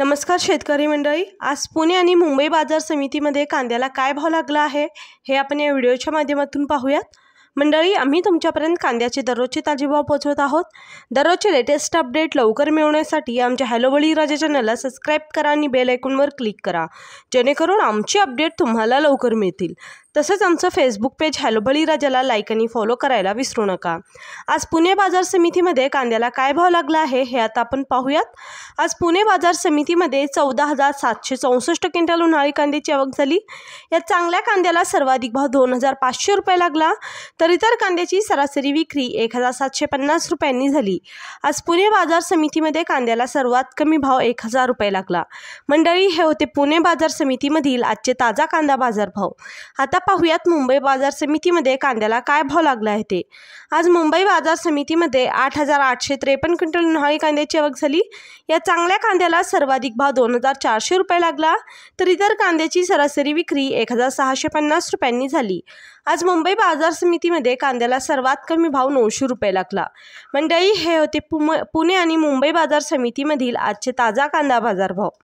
नमस्कार शेतकरी मंडळी आज पुणे आणि मुंबई बाजार समितीमध्ये कांद्याला काय भाव लागला आहे हे आपण या व्हिडिओच्या माध्यमातून पाहूयात मंडळी आम्ही तुमच्यापर्यंत कांद्याचे दररोजचे ताजे भाव पोहोचवत आहोत दररोजचे लेटेस्ट अपडेट लवकर मिळवण्यासाठी आमच्या हॅलो बळी राजा चॅनलला सबस्क्राईब करा आणि बेल ऐकूनवर क्लिक करा जेणेकरून आमचे अपडेट तुम्हाला लवकर मिळतील तसंच आमचं फेसबुक पेज हॅलो राजाला लाईक आणि फॉलो करायला विसरू नका आज पुणे बाजार समितीमध्ये कांद्याला काय भाव लागला आहे हे आता आपण पाहूयात आज पुणे बाजार समितीमध्ये चौदा हजार सातशे चौसष्ट क्विंटल उन्हाळी कांद्याची आवक झाली या चांगल्या कांद्याला सर्वाधिक भाव दोन हजार पाचशे रुपये लागला तर इतर कांद्याची सरासरी विक्री एक हजार सातशे पन्नास रुपयांनी झाली आज पुणे बाजार समितीमध्ये कांद्याला सर्वात कमी भाव एक हजार रुपये लागला मंडळी हे होते पुणे बाजार समितीमधील आजचे ताजा कांदा बाजारभाव आता पाहूयात मुंबई बाजार समितीमध्ये कांद्याला काय भाव लागला आहे ते आज मुंबई बाजार समितीमध्ये आठ हजार आठशे त्रेपन्न क्विंटल उन्हाळी कांद्याची आवक झाली या चांगल्या कांद्याला सर्वाधिक भाव दोन हजार चारशे रुपये लागला तर इतर कांद्याची सरासरी विक्री एक हजार सहाशे पन्नास रुपयांनी झाली आज मुंबई बाजार समितीमध्ये कांद्याला सर्वात कमी भाव नऊशे रुपये लागला मंडळी हे होते पुणे आणि मुंबई बाजार समितीमधील आजचे ताजा कांदा बाजार भाव